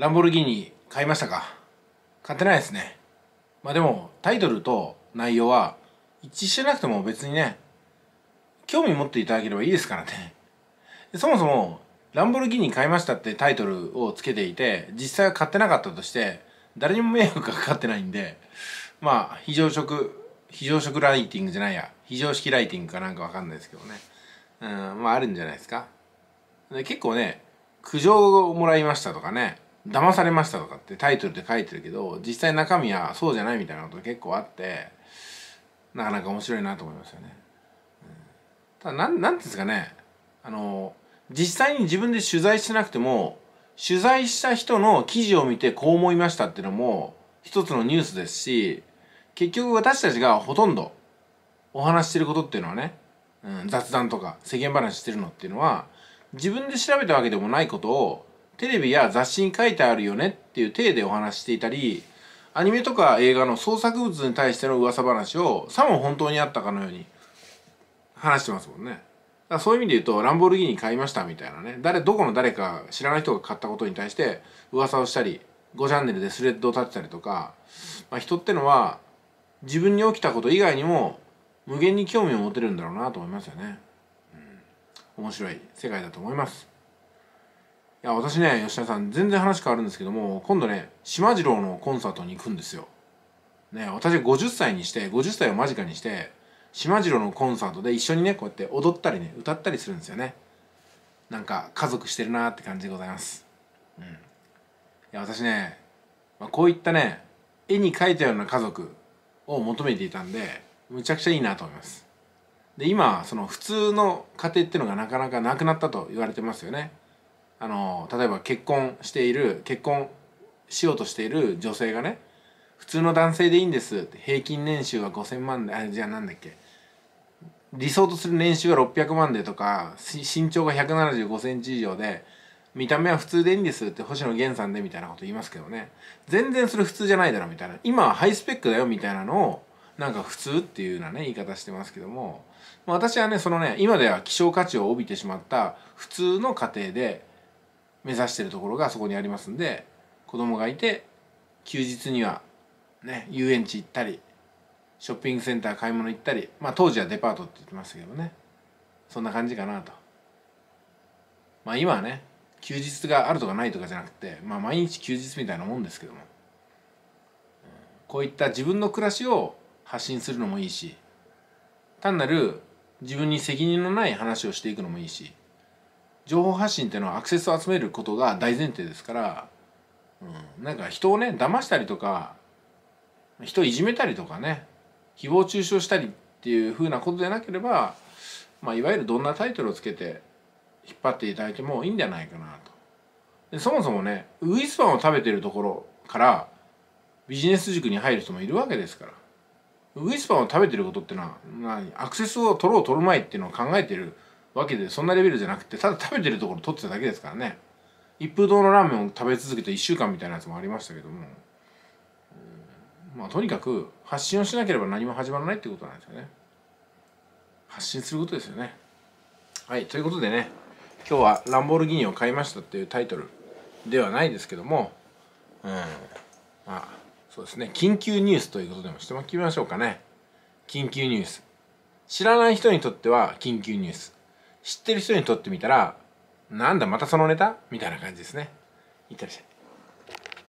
ランボルギーニ買いましたか買ってないですね。まあでも、タイトルと内容は一致してなくても別にね、興味持っていただければいいですからね。そもそも、ランボルギーニ買いましたってタイトルをつけていて、実際は買ってなかったとして、誰にも迷惑がかかってないんで、まあ、非常食、非常食ライティングじゃないや、非常式ライティングかなんかわかんないですけどね。うん、まああるんじゃないですか。で結構ね、苦情をもらいましたとかね、騙されましたとかってタイトルで書いてるけど実際中身はそうじゃないみたいなこと結構あってなかなか面白いなと思いますよね。うん、ただなんなんですかねあの実際に自分で取材してなくても取材した人の記事を見てこう思いましたっていうのも一つのニュースですし結局私たちがほとんどお話してることっていうのはね、うん、雑談とか世間話してるのっていうのは自分で調べたわけでもないことをテレビや雑誌に書いてあるよねっていう体でお話していたりアニメとか映画の創作物に対しての噂話をさも本当にあったかのように話してますもんね。だからそういう意味で言うとランボルギーニ買いましたみたいなね誰どこの誰か知らない人が買ったことに対して噂をしたり5チャンネルでスレッドを立てたりとか、まあ、人ってのは自分に起きたこと以外にも無限に興味を持てるんだろうなと思いますよね。うん、面白い世界だと思います。いや私ね吉田さん全然話変わるんですけども今度ね島次郎のコンサートに行くんですよ。ね私50歳にして50歳を間近にして島次郎のコンサートで一緒にねこうやって踊ったりね歌ったりするんですよね。なんか家族してるなって感じでございます。うん、いや私ね、まあ、こういったね絵に描いたような家族を求めていたんでむちゃくちゃいいなと思います。で今その普通の家庭っていうのがなかなかなくなったと言われてますよね。あの例えば結婚している結婚しようとしている女性がね普通の男性でいいんですって平均年収は5,000万であじゃあなんだっけ理想とする年収は600万でとか身長が1 7 5センチ以上で見た目は普通でいいんですって星野源さんでみたいなこと言いますけどね全然それ普通じゃないだろみたいな今はハイスペックだよみたいなのをなんか普通っていうようなね言い方してますけども私はねそのね今では希少価値を帯びてしまった普通の家庭で目指してるところがそこにありますんで子供がいて休日にはね遊園地行ったりショッピングセンター買い物行ったりまあ当時はデパートって言ってましたけどねそんな感じかなとまあ今はね休日があるとかないとかじゃなくてまあ毎日休日みたいなもんですけどもこういった自分の暮らしを発信するのもいいし単なる自分に責任のない話をしていくのもいいし情報発信っていうのはアクセスを集めることが大前提ですから、うん、なんか人をね騙したりとか人をいじめたりとかね誹謗中傷したりっていうふうなことでなければ、まあ、いわゆるどんなタイトルをつけて引っ張っていただいてもいいんじゃないかなと。でそもそもねウイスパンを食べてるところからビジネス塾に入る人もいるわけですからウイスパンを食べてることってのはアクセスを取ろう取る前っていうのを考えてる。わけでそんなレベルじゃなくてただ食べてるところ取ってただけですからね一風堂のラーメンを食べ続けて1週間みたいなやつもありましたけども、まあとにかく発信をしなければ何も始まらないってことなんですよね発信することですよねはいということでね今日は「ランボルギーニを買いました」っていうタイトルではないですけどもうんまあそうですね緊急ニュースということでもしておきましょうかね緊急ニュース知らない人にとっては緊急ニュース知ってる人にとってみたらなんだまたそのネタみたいな感じですねいってらっしゃい